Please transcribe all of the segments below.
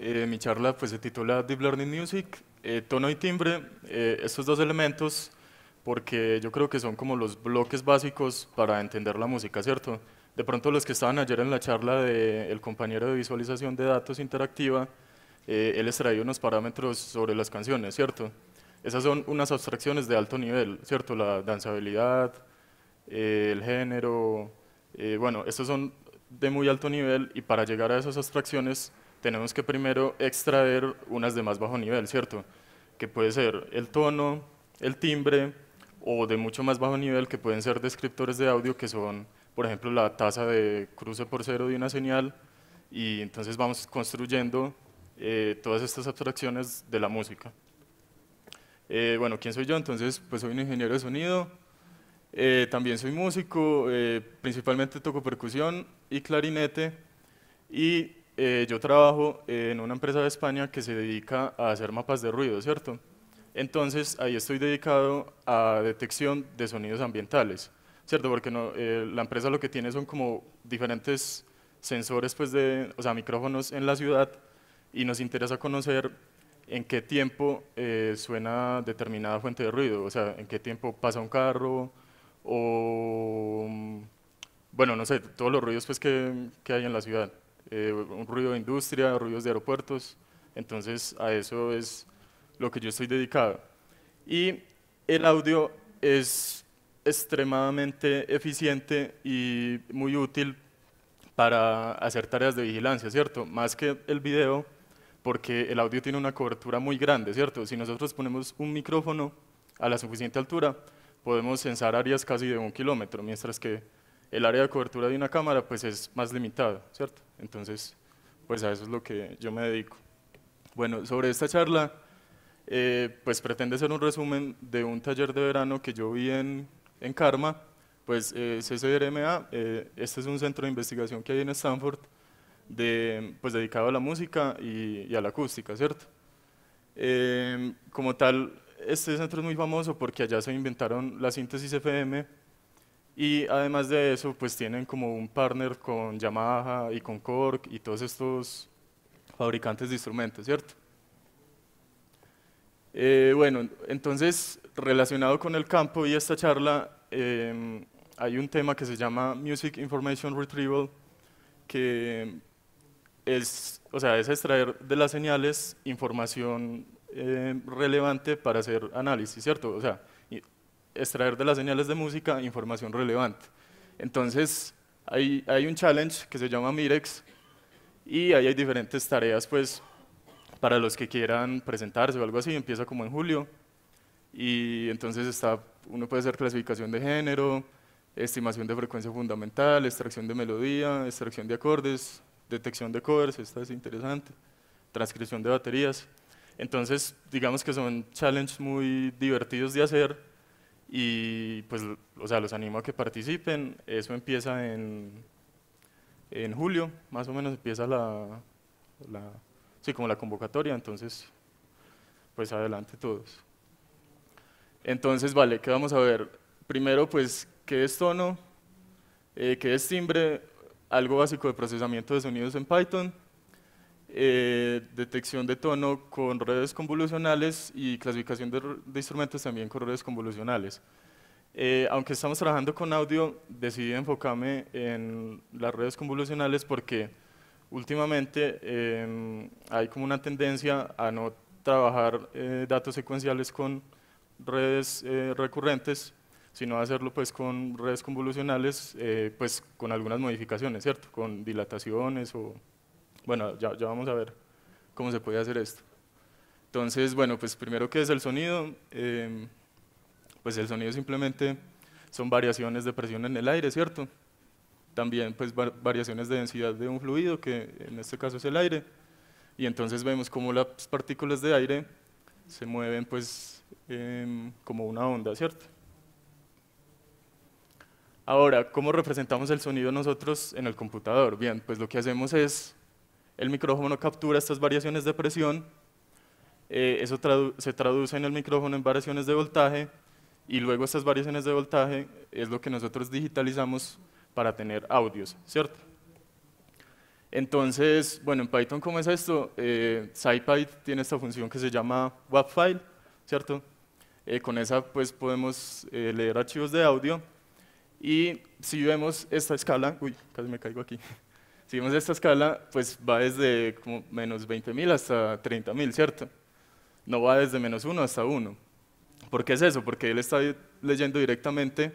Eh, mi charla pues, se titula Deep Learning Music, eh, tono y timbre, eh, estos dos elementos, porque yo creo que son como los bloques básicos para entender la música, ¿cierto? De pronto los que estaban ayer en la charla del compañero de visualización de datos interactiva, eh, él extraía unos parámetros sobre las canciones, ¿cierto? Esas son unas abstracciones de alto nivel, ¿cierto? La danzabilidad, eh, el género, eh, bueno, estos son de muy alto nivel y para llegar a esas abstracciones tenemos que primero extraer unas de más bajo nivel, ¿cierto? Que puede ser el tono, el timbre o de mucho más bajo nivel que pueden ser descriptores de audio que son por ejemplo, la tasa de cruce por cero de una señal y entonces vamos construyendo eh, todas estas abstracciones de la música. Eh, bueno, ¿quién soy yo? Entonces, pues soy un ingeniero de sonido, eh, también soy músico, principalmente toco percusión y clarinete y yo trabajo en una empresa de España que se dedica a hacer mapas de ruido, ¿cierto? Entonces, ahí estoy dedicado a detección de sonidos ambientales. ¿cierto? Porque eh, la empresa lo que tiene son como diferentes sensores, pues de, o sea, micrófonos en la ciudad y nos interesa conocer en qué tiempo eh, suena determinada fuente de ruido, o sea, en qué tiempo pasa un carro o, mm, bueno, no sé, todos los ruidos pues que, que hay en la ciudad, eh, un ruido de industria, ruidos de aeropuertos, entonces a eso es lo que yo estoy dedicado. Y el audio es extremadamente eficiente y muy útil para hacer tareas de vigilancia, ¿cierto? Más que el video, porque el audio tiene una cobertura muy grande, ¿cierto? Si nosotros ponemos un micrófono a la suficiente altura, podemos censar áreas casi de un kilómetro, mientras que el área de cobertura de una cámara pues es más limitada, ¿cierto? Entonces, pues a eso es lo que yo me dedico. Bueno, sobre esta charla, eh, pues pretende ser un resumen de un taller de verano que yo vi en en Karma, pues eh, eh, este es un centro de investigación que hay en Stanford, pues dedicado a la música y, a la acústica, ¿cierto? Em, como tal, este centro es muy famoso porque allá se inventaron la síntesis FM y además de eso, pues tienen como un partner con Yamaha y con Korg y todos estos fabricantes de instrumentos, ¿cierto? Eh, bueno, entonces relacionado con el campo y esta charla, em, hay un tema que se llama Music Information Retrieval, que es, o sea, es extraer de las señales información em, relevante para hacer análisis, ¿cierto? O sea, extraer de las señales de música información relevante. Entonces, hay, hay un challenge que se llama Mirex y ahí hay diferentes tareas, pues, para los que quieran presentarse o algo así, empieza como en julio y entonces está, uno puede hacer clasificación de género, estimación de frecuencia fundamental, extracción de melodía, extracción de acordes, detección de covers, esta es interesante, transcripción de baterías. Entonces, digamos que son challenges muy divertidos de hacer y pues, o sea, los animo a que participen. Eso empieza en, en julio, más o menos empieza la, la, sí, como la convocatoria, entonces, pues adelante todos. Entonces, vale, ¿qué vamos a ver? Primero, pues, ¿qué es tono? Eh, ¿Qué es timbre? Algo básico de procesamiento de sonidos en Python. Eh, detección de tono con redes convolucionales y clasificación de, instrumentos también con redes convolucionales. Eh, aunque estamos trabajando con audio, decidí enfocarme en las redes convolucionales porque últimamente em, hay como una tendencia a no trabajar datos secuenciales con redes eh, recurrentes, sino hacerlo pues con redes convolucionales, eh, pues con algunas modificaciones, ¿cierto? Con dilataciones o... Bueno, ya, vamos a ver cómo se puede hacer esto. Entonces, bueno, pues primero, ¿qué es el sonido? Em, pues el sonido simplemente son variaciones de presión en el aire, ¿cierto? También pues variaciones de densidad de un fluido, que en este caso es el aire. Y entonces vemos cómo las partículas de aire se mueven pues Em, como una onda, ¿cierto? Ahora, ¿cómo representamos el sonido nosotros en el computador? Bien, pues lo que hacemos es, el micrófono captura estas variaciones de presión, eh, eso se traduce en el micrófono en variaciones de voltaje, y luego estas variaciones de voltaje es lo que nosotros digitalizamos para tener audios, ¿cierto? Entonces, bueno, en Python, ¿cómo es esto? Eh, SciPy tiene esta función que se llama wavfile. ¿cierto? Eh, con esa pues podemos eh, leer archivos de audio y si vemos esta escala, uy, casi me caigo aquí, si vemos esta escala, pues va desde como menos 20.000 hasta 30.000, ¿cierto? No va desde menos 1 hasta 1. ¿Por qué es eso? Porque él está leyendo directamente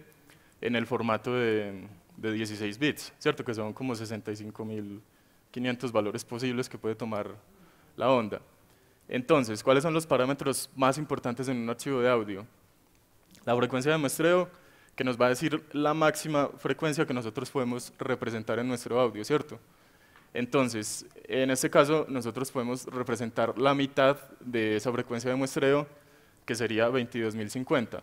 en el formato de, de 16 bits, ¿cierto? Que son como 65.500 valores posibles que puede tomar la onda. Entonces, ¿cuáles son los parámetros más importantes en un archivo de audio? La frecuencia de muestreo, que nos va a decir la máxima frecuencia que nosotros podemos representar en nuestro audio, ¿cierto? Entonces, en este caso, nosotros podemos representar la mitad de esa frecuencia de muestreo, que sería 22.050.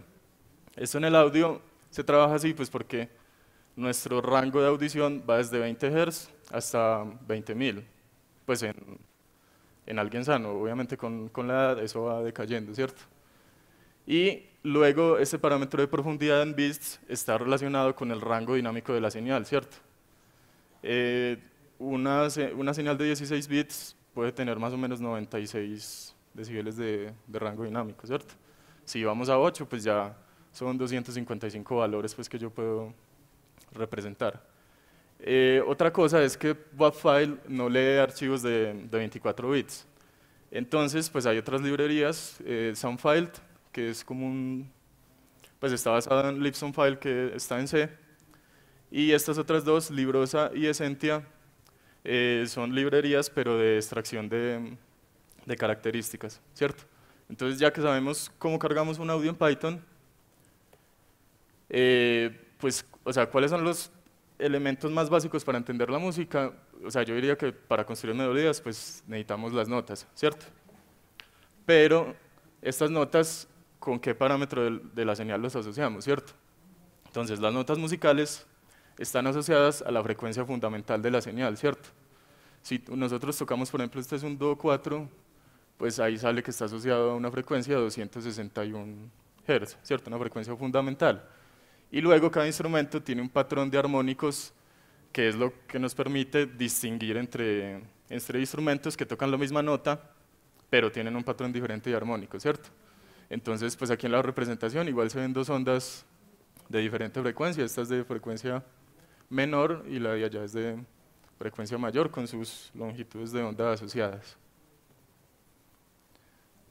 Esto en el audio se trabaja así, pues porque nuestro rango de audición va desde 20 Hz hasta 20.000, pues en, en alguien sano. Obviamente con, con la edad eso va decayendo, ¿cierto? Y luego ese parámetro de profundidad en bits está relacionado con el rango dinámico de la señal, ¿cierto? Eh, una, señal de 16 bits puede tener más o menos 96 decibeles de, de, rango dinámico, ¿cierto? Si vamos a 8, pues ya son 255 valores pues, que yo puedo representar. Eh, otra cosa es que Webfile no lee archivos de, 24 bits. Entonces, pues hay otras librerías, eh, Soundfile, que es como un, pues está basada en Libsoundfile que está en C, y estas otras dos, Librosa y Essentia, eh, son librerías, pero de extracción de, características, ¿cierto? Entonces, ya que sabemos cómo cargamos un audio en Python, pues, o sea, ¿cuáles son los elementos más básicos para entender la música, o sea, yo diría que para construir melodías, pues necesitamos las notas, ¿cierto? Pero estas notas, ¿con qué parámetro de la señal los asociamos, cierto? Entonces, las notas musicales están asociadas a la frecuencia fundamental de la señal, ¿cierto? Si nosotros tocamos, por ejemplo, este es un Do 4, pues ahí sale que está asociado a una frecuencia de 261 Hz, ¿cierto? Una frecuencia fundamental. Y luego cada instrumento tiene un patrón de armónicos que es lo que nos permite distinguir entre, entre instrumentos que tocan la misma nota, pero tienen un patrón diferente de armónico, ¿cierto? Entonces, pues aquí en la representación igual se ven dos ondas de diferente frecuencia, esta es de frecuencia menor y la de allá es de frecuencia mayor con sus longitudes de onda asociadas.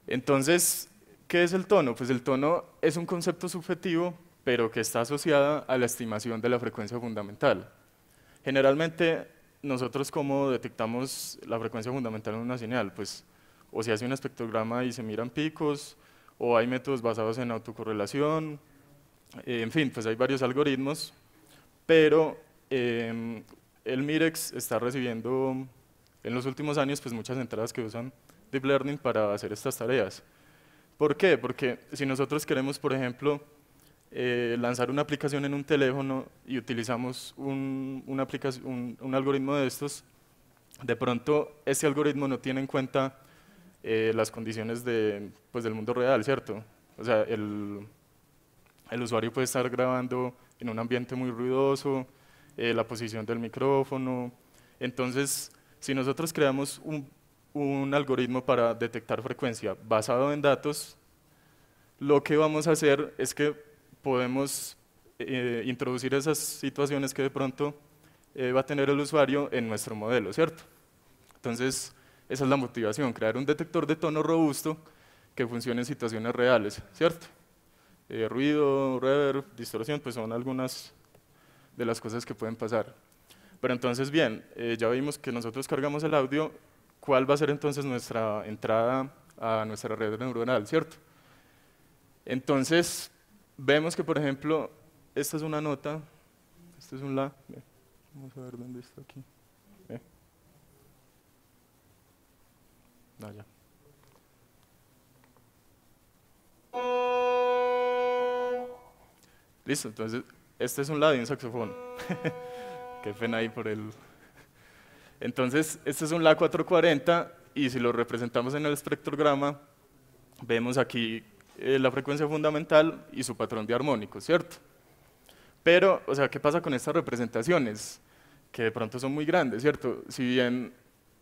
Entonces, ¿qué es el tono? Pues el tono es un concepto subjetivo pero que está asociada a la estimación de la frecuencia fundamental. Generalmente, nosotros cómo detectamos la frecuencia fundamental en una señal, pues o se hace un espectrograma y se miran picos, o hay métodos basados en autocorrelación, eh, en fin, pues hay varios algoritmos, pero eh, el MIREX está recibiendo en los últimos años pues muchas entradas que usan Deep Learning para hacer estas tareas. ¿Por qué? Porque si nosotros queremos, por ejemplo, eh, lanzar una aplicación en un teléfono y utilizamos un, una aplicación, un, algoritmo de estos, de pronto ese algoritmo no tiene en cuenta eh, las condiciones de, pues, del mundo real, ¿cierto? O sea, el, el usuario puede estar grabando en un ambiente muy ruidoso, eh, la posición del micrófono. Entonces, si nosotros creamos un, un algoritmo para detectar frecuencia basado en datos, lo que vamos a hacer es que podemos eh, introducir esas situaciones que de pronto eh, va a tener el usuario en nuestro modelo, ¿cierto? Entonces, esa es la motivación, crear un detector de tono robusto que funcione en situaciones reales, ¿cierto? Eh, ruido, reverb, distorsión, pues son algunas de las cosas que pueden pasar. Pero entonces, bien, ya vimos que nosotros cargamos el audio, ¿cuál va a ser entonces nuestra entrada a nuestra red neuronal, cierto? Entonces, vemos que, por ejemplo, esta es una nota, este es un La. Vamos a ver dónde está aquí. Ah, Listo, entonces este es un La de un saxofón. Qué pena ahí por el... Entonces, este es un La 440 y si lo representamos en el espectrograma, vemos aquí eh, la frecuencia fundamental y su patrón de armónicos, ¿cierto? Pero, o sea, ¿qué pasa con estas representaciones? Que de pronto son muy grandes, ¿cierto? Si bien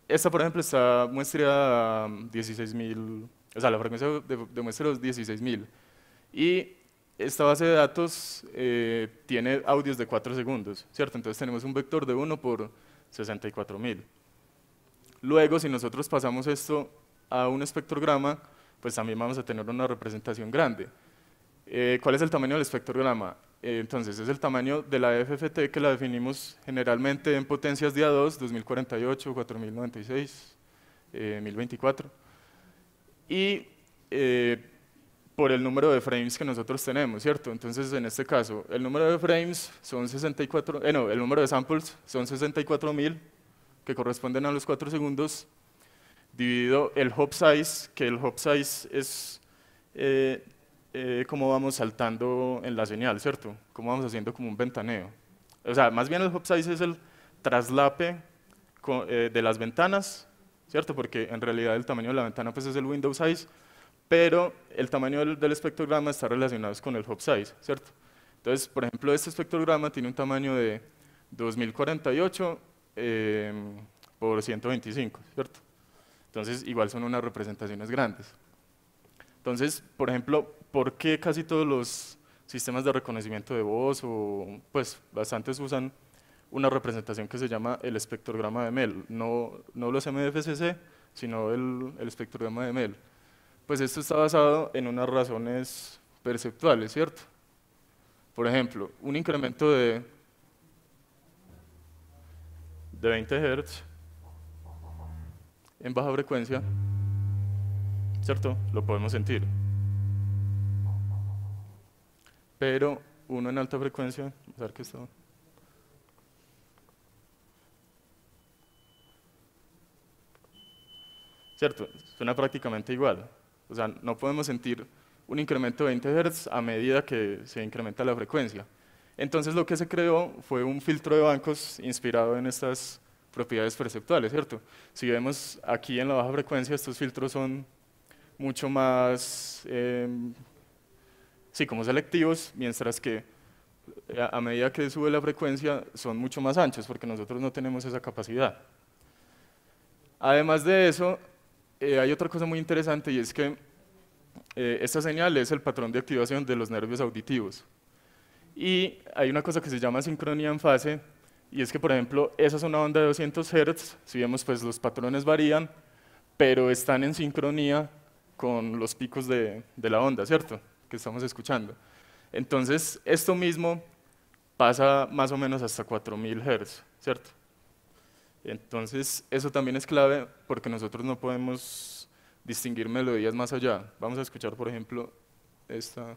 esta, por ejemplo, está muestra 16.000, o sea, la frecuencia de, de es 16.000. Y esta base de datos eh, tiene audios de 4 segundos, ¿cierto? Entonces tenemos un vector de 1 por 64.000. Luego, si nosotros pasamos esto a un espectrograma, pues también vamos a tener una representación grande. Eh, ¿Cuál es el tamaño del espectrograma? Eh, entonces, es el tamaño de la FFT que la definimos generalmente en potencias de A2, 2048, 4096, eh, 1024. Y eh, por el número de frames que nosotros tenemos, ¿cierto? Entonces, en este caso, el número de frames son 64, eh, no, el número de samples son 64.000, que corresponden a los 4 segundos, dividido el hop size, que el hop size es eh, eh, cómo vamos saltando en la señal, ¿cierto? Cómo vamos haciendo como un ventaneo. O sea, más bien el hop size es el traslape eh, de las ventanas, ¿cierto? Porque en realidad el tamaño de la ventana pues, es el window size, pero el tamaño del, del espectrograma está relacionado con el hop size, ¿cierto? Entonces, por ejemplo, este espectrograma tiene un tamaño de 2048 eh, por 125, ¿cierto? Entonces, igual son unas representaciones grandes. Entonces, por ejemplo, ¿por qué casi todos los sistemas de reconocimiento de voz o pues bastantes usan una representación que se llama el espectrograma de MEL? No, no los MFCC, sino el, el espectrograma de MEL. Pues esto está basado en unas razones perceptuales, ¿cierto? Por ejemplo, un incremento de, de 20 Hz en baja frecuencia, ¿cierto? Lo podemos sentir. Pero uno en alta frecuencia, a ver qué está. ¿Cierto? Suena prácticamente igual. O sea, no podemos sentir un incremento de 20 Hz a medida que se incrementa la frecuencia. Entonces lo que se creó fue un filtro de bancos inspirado en estas propiedades perceptuales, ¿cierto? Si vemos aquí en la baja frecuencia, estos filtros son mucho más, em, sí, como selectivos, mientras que eh, a medida que sube la frecuencia son mucho más anchos, porque nosotros no tenemos esa capacidad. Además de eso, eh, hay otra cosa muy interesante y es que eh, esta señal es el patrón de activación de los nervios auditivos. Y hay una cosa que se llama sincronía en fase, y es que, por ejemplo, esa es una onda de 200 Hz, si vemos, pues los patrones varían, pero están en sincronía con los picos de, de la onda, ¿cierto? Que estamos escuchando. Entonces, esto mismo pasa más o menos hasta 4000 Hz, ¿cierto? Entonces, eso también es clave porque nosotros no podemos distinguir melodías más allá. Vamos a escuchar, por ejemplo, esta...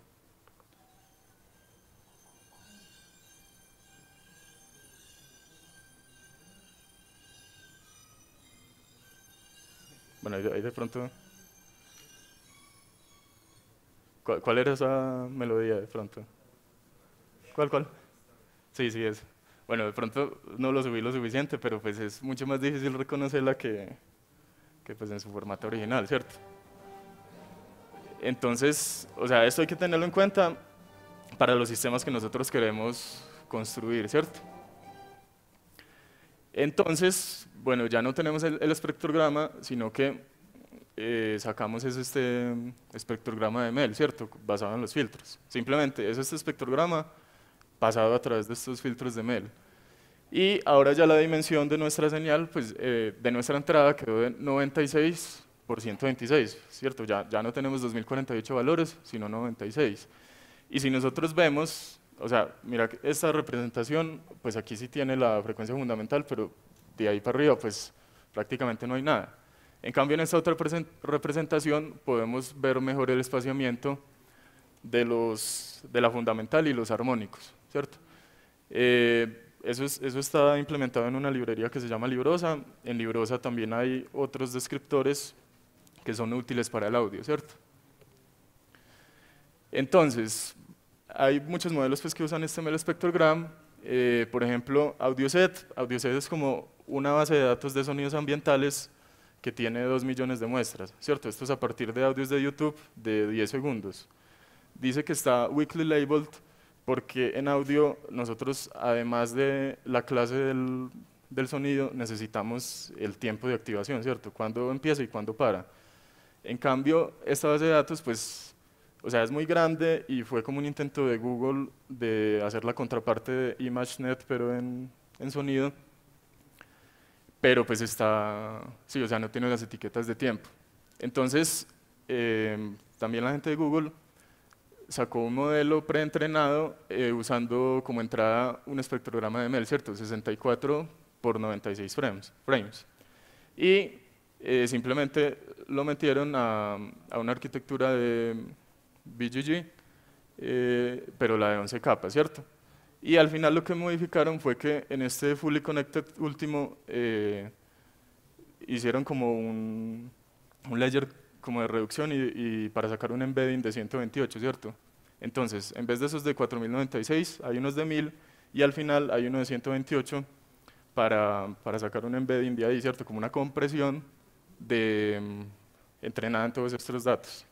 Bueno, ahí, de pronto... ¿Cuál, era esa melodía de pronto? ¿Cuál, cuál? Sí, sí, es. Bueno, de pronto no lo subí lo suficiente, pero pues es mucho más difícil reconocerla que, que pues en su formato original, ¿cierto? Entonces, o sea, esto hay que tenerlo en cuenta para los sistemas que nosotros queremos construir, ¿cierto? Entonces, bueno, ya no tenemos el, espectrograma, sino que eh, sacamos ese este espectrograma de MEL, ¿cierto? Basado en los filtros. Simplemente es este espectrograma pasado a través de estos filtros de MEL. Y ahora ya la dimensión de nuestra señal, pues eh, de nuestra entrada quedó de 96 por 126, ¿cierto? Ya, ya no tenemos 2048 valores, sino 96. Y si nosotros vemos o sea, mira, esta representación, pues aquí sí tiene la frecuencia fundamental, pero de ahí para arriba, pues prácticamente no hay nada. En cambio, en esta otra representación podemos ver mejor el espaciamiento de, los, de la fundamental y los armónicos, ¿cierto? Eh, eso, es, eso, está implementado en una librería que se llama Librosa. En Librosa también hay otros descriptores que son útiles para el audio, ¿cierto? Entonces, hay muchos modelos pues, que usan este ML Spectrogram, eh, por ejemplo, AudioSet. AudioSet es como una base de datos de sonidos ambientales que tiene 2 millones de muestras, ¿cierto? Esto es a partir de audios de YouTube de 10 segundos. Dice que está weekly labeled porque en audio nosotros, además de la clase del, del sonido, necesitamos el tiempo de activación, ¿cierto? Cuándo empieza y cuándo para. En cambio, esta base de datos, pues o sea, es muy grande y fue como un intento de Google de hacer la contraparte de ImageNet, pero en, sonido. Pero pues está, sí, o sea, no tiene las etiquetas de tiempo. Entonces, em, también la gente de Google sacó un modelo preentrenado eh, usando como entrada un espectrograma de ML, ¿cierto? 64 por 96 frames. frames. Y eh, simplemente lo metieron a, a una arquitectura de BGG, eh, pero la de 11 capas, ¿cierto? Y al final lo que modificaron fue que en este Fully Connected último eh, hicieron como un, un layer como de reducción y, para sacar un embedding de 128, ¿cierto? Entonces, en vez de esos de 4096, hay unos de 1000 y al final hay uno de 128 para, para sacar un embedding de ahí, ¿cierto? Como una compresión de mm, entrenada en todos estos datos.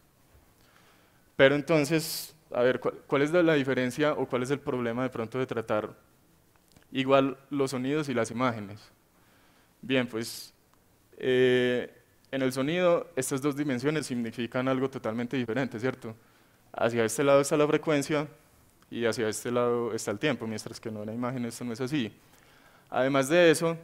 Pero entonces, a ver, ¿cuál, es la diferencia o cuál es el problema de pronto de tratar igual los sonidos y las imágenes? Bien, pues eh, en el sonido estas dos dimensiones significan algo totalmente diferente, ¿cierto? Hacia este lado está la frecuencia y hacia este lado está el tiempo, mientras que en la imagen esto no es así. Además de eso,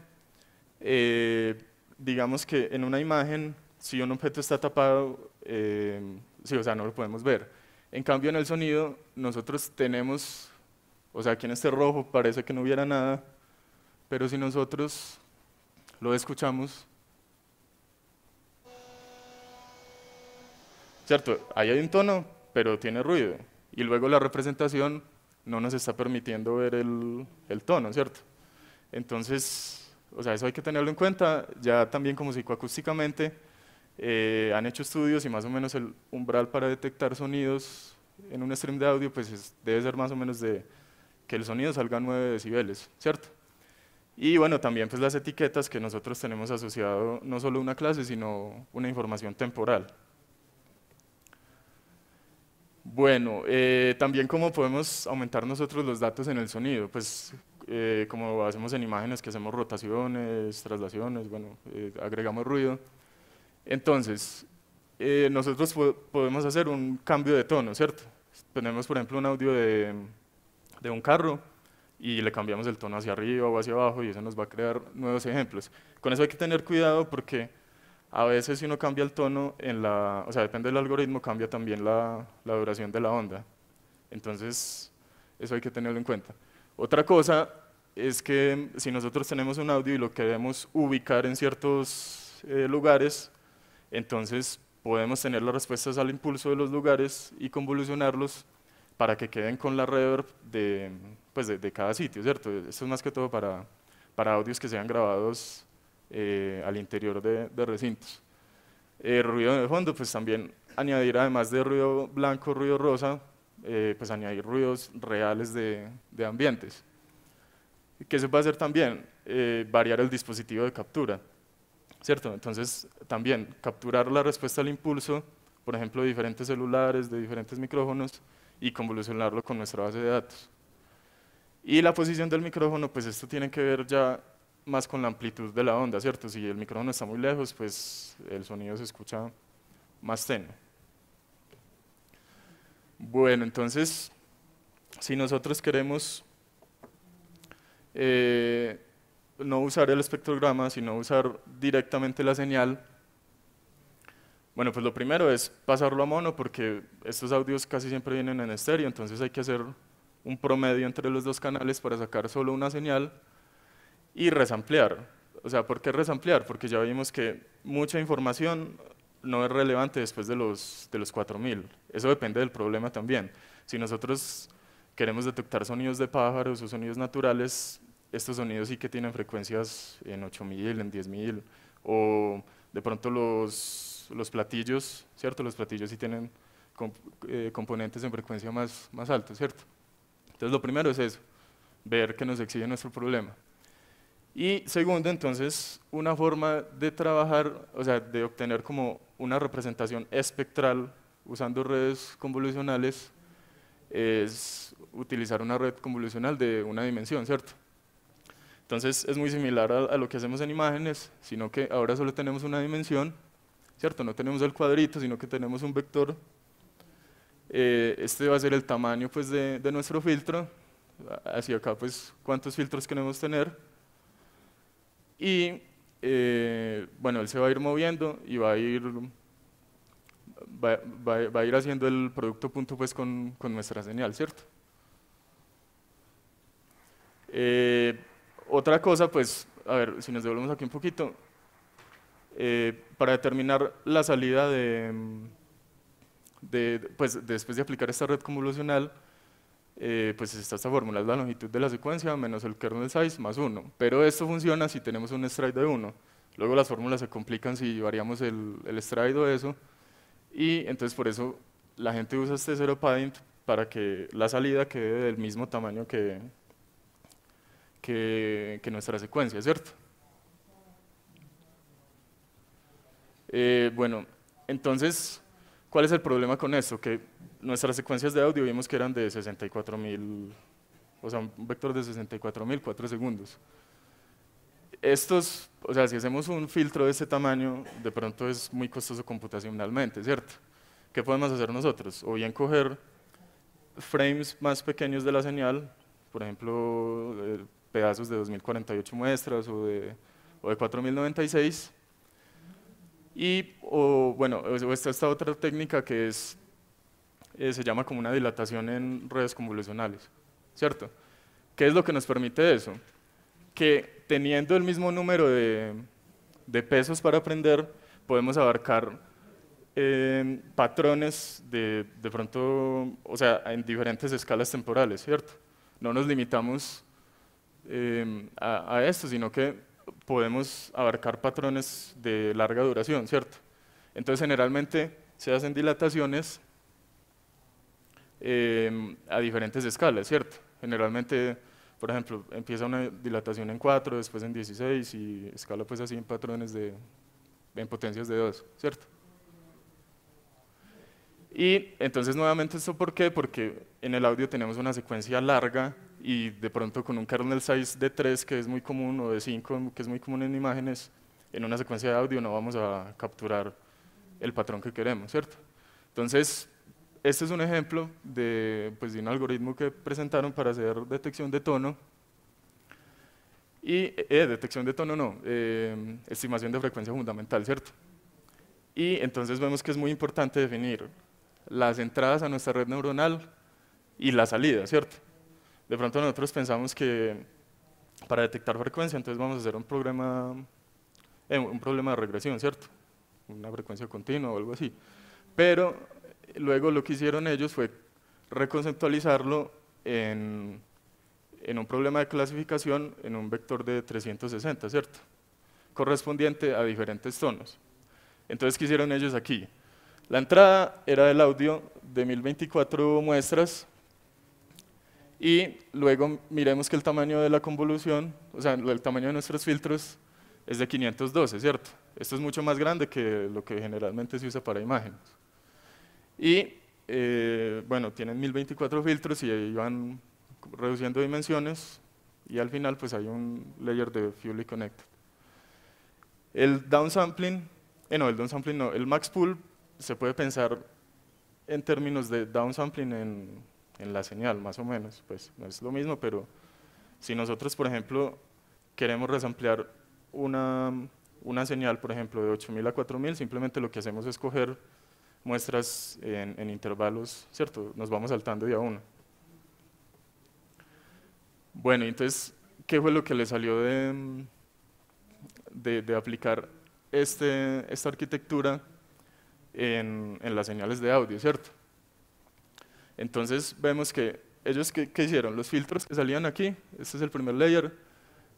eh, digamos que en una imagen, si un objeto está tapado, eh, sí, o sea, no lo podemos ver. En cambio, en el sonido, nosotros tenemos, o sea, aquí en este rojo parece que no hubiera nada, pero si nosotros lo escuchamos, ¿cierto? Ahí hay un tono, pero tiene ruido. Y luego la representación no nos está permitiendo ver el, el tono, ¿cierto? Entonces, o sea, eso hay que tenerlo en cuenta, ya también como psicoacústicamente eh, han hecho estudios y más o menos el umbral para detectar sonidos en un stream de audio pues debe ser más o menos de que el sonido salga a 9 decibeles, ¿cierto? Y bueno, también pues las etiquetas que nosotros tenemos asociado no solo una clase, sino una información temporal. Bueno, eh, también cómo podemos aumentar nosotros los datos en el sonido, pues eh, como hacemos en imágenes que hacemos rotaciones, traslaciones, bueno, agregamos ruido. Entonces, eh, nosotros podemos hacer un cambio de tono, ¿cierto? Tenemos, por ejemplo, un audio de, un carro y le cambiamos el tono hacia arriba o hacia abajo y eso nos va a crear nuevos ejemplos. Con eso hay que tener cuidado porque a veces si uno cambia el tono, o sea, depende del algoritmo, cambia también la, duración de la onda. Entonces, eso hay que tenerlo en cuenta. Otra cosa es que si nosotros tenemos un audio y lo queremos ubicar en ciertos eh, lugares, entonces podemos tener las respuestas al impulso de los lugares y convolucionarlos para que queden con la reverb de, pues, cada sitio, ¿cierto? Esto es más que todo para, audios que sean grabados eh, al interior de, recintos. El eh, ruido de fondo, pues también añadir, además de ruido blanco, ruido rosa, eh, pues añadir ruidos reales de, de ambientes. ¿Qué se puede hacer también? variar el dispositivo de captura. ¿cierto? Entonces, también capturar la respuesta al impulso, por ejemplo, de diferentes celulares, de diferentes micrófonos, y convolucionarlo con nuestra base de datos. Y la posición del micrófono, pues esto tiene que ver ya más con la amplitud de la onda, ¿cierto? Si el micrófono está muy lejos, pues el sonido se escucha más tenue. Bueno, entonces, si nosotros queremos eh, no usar el espectrograma, sino usar directamente la señal, bueno, pues lo primero es pasarlo a mono porque estos audios casi siempre vienen en estéreo, entonces hay que hacer un promedio entre los dos canales para sacar solo una señal y resamplear. O sea, ¿por qué resamplear? Porque ya vimos que mucha información no es relevante después de los, de los 4000. Eso depende del problema también. Si nosotros queremos detectar sonidos de pájaros o sonidos naturales, estos sonidos sí que tienen frecuencias en 8000, en 10000, o de pronto los, platillos, ¿cierto? Los platillos sí tienen eh, componentes en frecuencia más, más alta, ¿cierto? Entonces lo primero es eso, ver qué nos exige nuestro problema. Y segundo, entonces, una forma de trabajar, o sea, de obtener como una representación espectral usando redes convolucionales es utilizar una red convolucional de una dimensión, ¿cierto? Entonces es muy similar a, lo que hacemos en imágenes, sino que ahora solo tenemos una dimensión, ¿cierto? No tenemos el cuadrito, sino que tenemos un vector. Eh, este va a ser el tamaño pues, de, nuestro filtro, hacia acá pues cuántos filtros queremos tener. Y eh, bueno, él se va a ir moviendo y va a ir, va, a ir haciendo el producto punto pues con, nuestra señal, ¿cierto? Eh, otra cosa, pues, a ver, si nos devolvemos aquí un poquito, eh, para determinar la salida mm, de, pues, después de aplicar esta red convolucional, eh, pues está esta fórmula, es la longitud de la secuencia menos el kernel size más 1. Pero esto funciona si tenemos un stride de 1. Luego las fórmulas se complican si variamos el, el stride o eso. Y entonces por eso la gente usa este zero padding para que la salida quede del mismo tamaño que, que, nuestra secuencia, ¿cierto? Eh, bueno, entonces, ¿cuál es el problema con esto? Que nuestras secuencias de audio vimos que eran de 64.000, o sea, un vector de 64.000, 4 segundos. Estos, o sea, si hacemos un filtro de este tamaño, de pronto es muy costoso computacionalmente, ¿cierto? ¿Qué podemos hacer nosotros? O bien coger frames más pequeños de la señal, por ejemplo, eh, pedazos de 2048 muestras o de, o de 4096. Y, o, bueno, está esta otra técnica que es, eh, se llama como una dilatación en redes convolucionales, ¿cierto? ¿Qué es lo que nos permite eso? Que teniendo el mismo número de, de pesos para aprender, podemos abarcar em, patrones de, de pronto, o sea, en diferentes escalas temporales, ¿cierto? No nos limitamos Em, a, esto, sino que podemos abarcar patrones de larga duración, ¿cierto? Entonces generalmente se hacen dilataciones em, a diferentes escalas, ¿cierto? Generalmente, por ejemplo, empieza una dilatación en 4, después en 16 y escala pues así en patrones de, en potencias de 2, ¿cierto? Y entonces nuevamente esto por qué? Porque en el audio tenemos una secuencia larga y de pronto con un kernel size de 3 que es muy común o de 5 que es muy común en imágenes, en una secuencia de audio no vamos a capturar el patrón que queremos, ¿cierto? Entonces, este es un ejemplo de, pues, de un algoritmo que presentaron para hacer detección de tono y eh, detección de tono no, eh, estimación de frecuencia fundamental, ¿cierto? Y entonces vemos que es muy importante definir las entradas a nuestra red neuronal y la salida, ¿cierto? de pronto nosotros pensamos que para detectar frecuencia, entonces vamos a hacer un problema, eh, un problema de regresión, ¿cierto? Una frecuencia continua o algo así. Pero luego lo que hicieron ellos fue reconceptualizarlo en, un problema de clasificación en un vector de 360, ¿cierto? Correspondiente a diferentes tonos. Entonces, ¿qué hicieron ellos aquí? La entrada era el audio de 1024 muestras y luego miremos que el tamaño de la convolución, o sea, el tamaño de nuestros filtros es de 512, ¿cierto? Esto es mucho más grande que lo que generalmente se usa para imágenes. Y, eh, bueno, tienen 1024 filtros y ahí van reduciendo dimensiones y al final pues hay un layer de Fully Connected. El downsampling, eh, no, el downsampling no, el max pool se puede pensar en términos de downsampling en en la señal, más o menos. Pues no es lo mismo, pero si nosotros, por ejemplo, queremos resamplear una, una señal, por ejemplo, de 8000 a 4000, simplemente lo que hacemos es coger muestras en, intervalos, ¿cierto? Nos vamos saltando de a uno. Bueno, entonces, ¿qué fue lo que le salió de, de, aplicar este, esta arquitectura en, las señales de audio, ¿cierto? Entonces vemos que ellos que hicieron, los filtros que salían aquí, este es el primer layer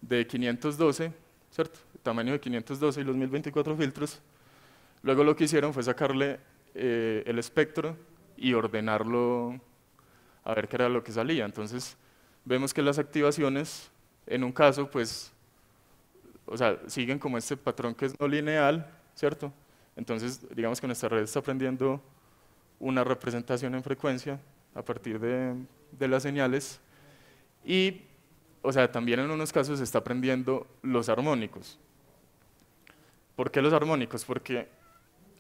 de 512, ¿cierto? tamaño de 512 y los 1024 filtros. Luego lo que hicieron fue sacarle eh, el espectro y ordenarlo a ver qué era lo que salía. Entonces vemos que las activaciones, en un caso, pues, o sea, siguen como este patrón que es no lineal, ¿cierto? Entonces, digamos que nuestra red está aprendiendo una representación en frecuencia a partir de, las señales y, o sea, también en unos casos se está aprendiendo los armónicos. ¿Por qué los armónicos? Porque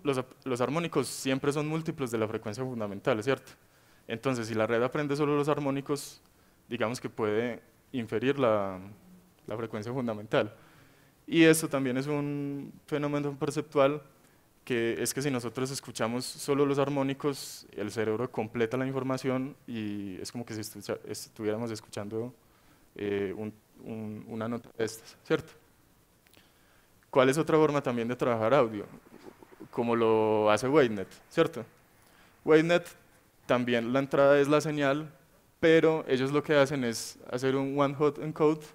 los, armónicos siempre son múltiplos de la frecuencia fundamental, ¿cierto? Entonces, si la red aprende solo los armónicos, digamos que puede inferir la frecuencia fundamental. Y eso también es un fenómeno perceptual que es que si nosotros escuchamos solo los armónicos, el cerebro completa la información y es como que si estuviéramos escuchando eh, una nota de estas, ¿cierto? ¿Cuál es otra forma también de trabajar audio? Como lo hace WaveNet, ¿cierto? WaveNet también la entrada es la señal, pero ellos lo que hacen es hacer un one-hot encode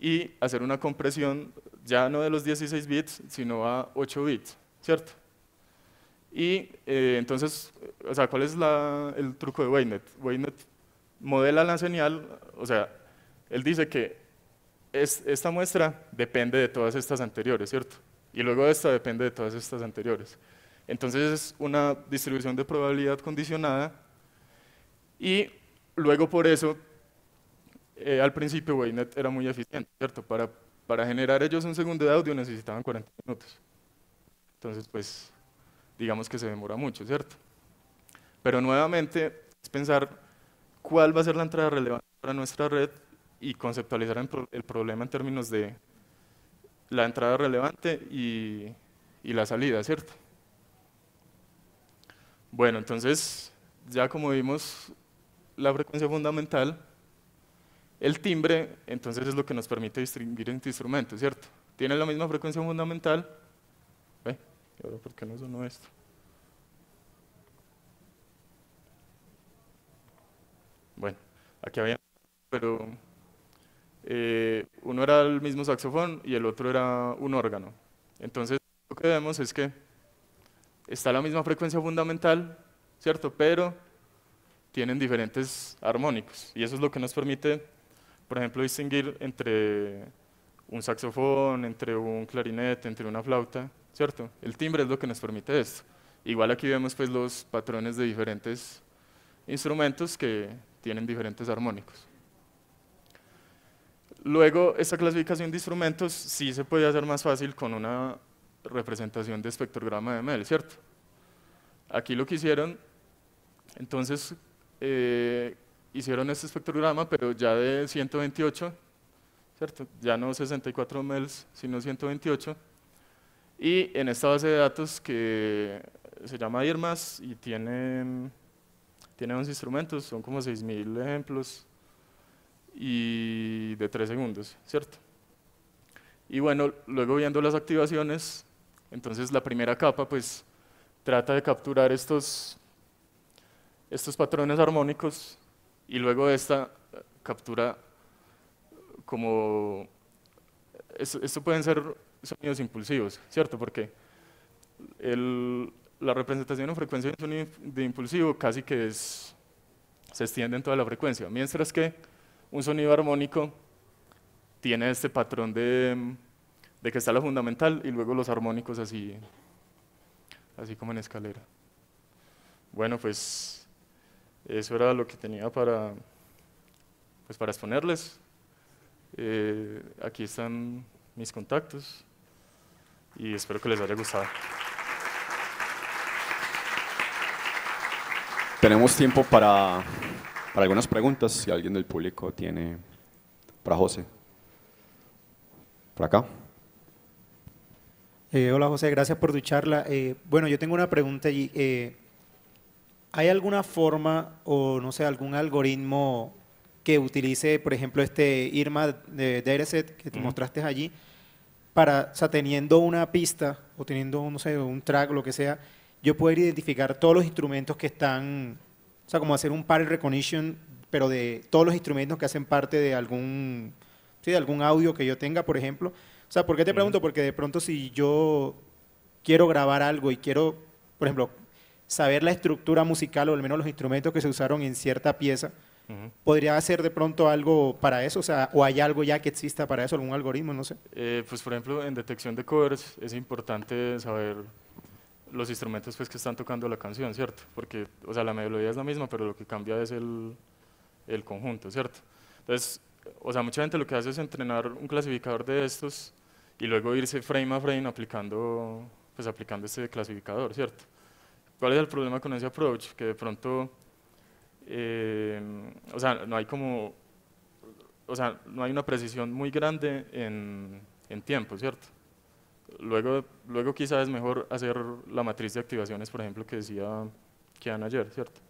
y hacer una compresión ya no de los 16 bits, sino a 8 bits. ¿cierto? Y eh, entonces, o sea, ¿cuál es el truco de Waynet? Waynet modela la señal, o sea, él dice que esta muestra depende de todas estas anteriores, ¿cierto? Y luego esta depende de todas estas anteriores. Entonces es una distribución de probabilidad condicionada y luego por eso, eh, al principio Waynet era muy eficiente, ¿cierto? Para, para generar ellos un segundo de audio necesitaban 40 minutos. Entonces, pues, digamos que se demora mucho, ¿cierto? Pero nuevamente es pensar cuál va a ser la entrada relevante para nuestra red y conceptualizar el problema en términos de la entrada relevante y, la salida, ¿cierto? Bueno, entonces, ya como vimos la frecuencia fundamental, el timbre, entonces es lo que nos permite distinguir entre instrumentos, ¿cierto? Tiene la misma frecuencia fundamental, ¿ve? ¿Y ahora por qué no sonó esto? Bueno, aquí había, pero eh, uno era el mismo saxofón y el otro era un órgano. Entonces, lo que vemos es que está la misma frecuencia fundamental, ¿cierto? Pero tienen diferentes armónicos. Y eso es lo que nos permite, por ejemplo, distinguir entre un saxofón, entre un clarinete, entre una flauta, ¿cierto? El timbre es lo que nos permite esto. Igual aquí vemos pues los patrones de diferentes instrumentos que tienen diferentes armónicos. Luego, esta clasificación de instrumentos sí se podía hacer más fácil con una representación de espectrograma de MEL, ¿cierto? Aquí lo que hicieron, entonces, eh, hicieron este espectrograma, pero ya de 128, ¿cierto? Ya no 64 MELs, sino 128, y en esta base de datos que se llama IRMAS y tiene, tiene 11 instrumentos, son como 6.000 ejemplos y de 3 segundos, ¿cierto? Y bueno, luego viendo las activaciones, entonces la primera capa pues trata de capturar estos, estos patrones armónicos y luego esta eh, captura como... esto pueden ser sonidos impulsivos, ¿cierto? Porque el, la representación en frecuencia de un sonido impulsivo casi que es, se extiende en toda la frecuencia, mientras que un sonido armónico tiene este patrón de, de que está la fundamental y luego los armónicos así, así como en escalera. Bueno, pues eso era lo que tenía para, pues, para exponerles. Eh, aquí están mis contactos y espero que les haya gustado. Tenemos tiempo para, algunas preguntas, si alguien del público tiene para José. para acá. Eh, hola José, gracias por tu charla. Eh, bueno, yo tengo una pregunta allí. Eh, ¿Hay alguna forma o no sé, algún algoritmo que utilice, por ejemplo, este IRMA de set que te mostraste allí para, o sea, teniendo una pista o teniendo, no sé, un track, lo que sea, yo poder identificar todos los instrumentos que están, o sea, como hacer un pattern recognition, pero de todos los instrumentos que hacen parte de algún, sí, de algún audio que yo tenga, por ejemplo. O sea, ¿por qué te pregunto? Porque de pronto si yo quiero grabar algo y quiero, por ejemplo, saber la estructura musical o al menos los instrumentos que se usaron en cierta pieza, ¿Podría hacer de pronto algo para eso? O, sea, ¿O hay algo ya que exista para eso, algún algoritmo? No sé. Eh, pues, por ejemplo, en detección de covers es importante saber los instrumentos pues, que están tocando la canción, ¿cierto? Porque, o sea, la melodía es la misma, pero lo que cambia es el, el conjunto, ¿cierto? Entonces, o sea, mucha gente lo que hace es entrenar un clasificador de estos y luego irse frame a frame aplicando, pues, aplicando este clasificador, ¿cierto? ¿Cuál es el problema con ese approach? Que de pronto eh, o sea, no hay como, o sea, no hay una precisión muy grande en, tiempo, ¿cierto? Luego, luego quizás es mejor hacer la matriz de activaciones, por ejemplo, que decía Kian ayer, ¿cierto?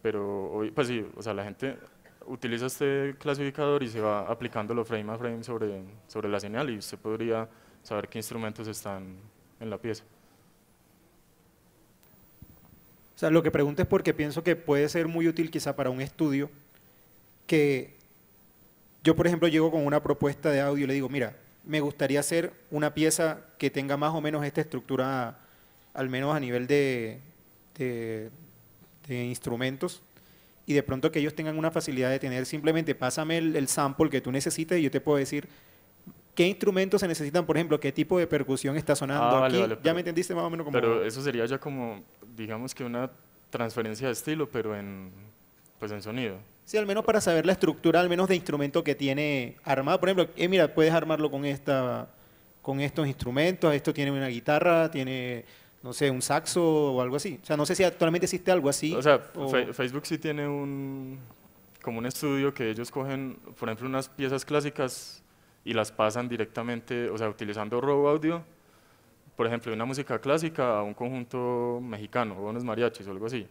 Pero hoy, pues sí, o sea, la gente utiliza este clasificador y se va aplicándolo frame a frame sobre, sobre la señal y usted podría saber qué instrumentos están en la pieza. O sea, lo que pregunto es porque pienso que puede ser muy útil quizá para un estudio que yo, por ejemplo, llego con una propuesta de audio y le digo, mira, me gustaría hacer una pieza que tenga más o menos esta estructura, al menos a nivel de, instrumentos, y de pronto que ellos tengan una facilidad de tener simplemente pásame el, el sample que tú necesites y yo te puedo decir qué instrumentos se necesitan, por ejemplo, qué tipo de percusión está sonando. Ah, aquí? ya me entendiste más o menos como... Pero eso sería ya como, digamos que una transferencia de estilo, pero en, pues en sonido. Sí, al menos para saber la estructura, al menos de instrumento que tiene armado. Por ejemplo, eh, mira, puedes armarlo con esta, con estos instrumentos. Esto tiene una guitarra, tiene, no sé, un saxo o algo así. O sea, no sé si actualmente existe algo así. O sea, Facebook sí tiene un, como un estudio que ellos cogen, por ejemplo, unas piezas clásicas y las pasan directamente, o sea, utilizando robo audio, por ejemplo, de una música clásica a un conjunto mexicano, o unos mariachis o algo así.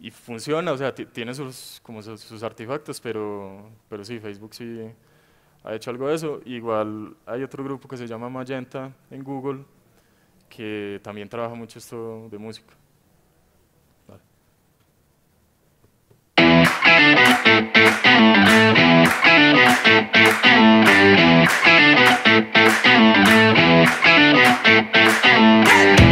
Y funciona, o sea, tiene sus, como sus, artefactos, pero, pero sí, Facebook sí ha hecho algo de eso. Igual hay otro grupo que se llama Magenta en Google, que también trabaja mucho esto de música. Hey!